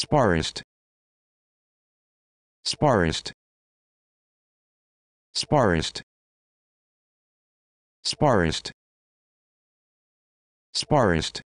Sparist. Sparist. Sparist. Sparist. Sparist.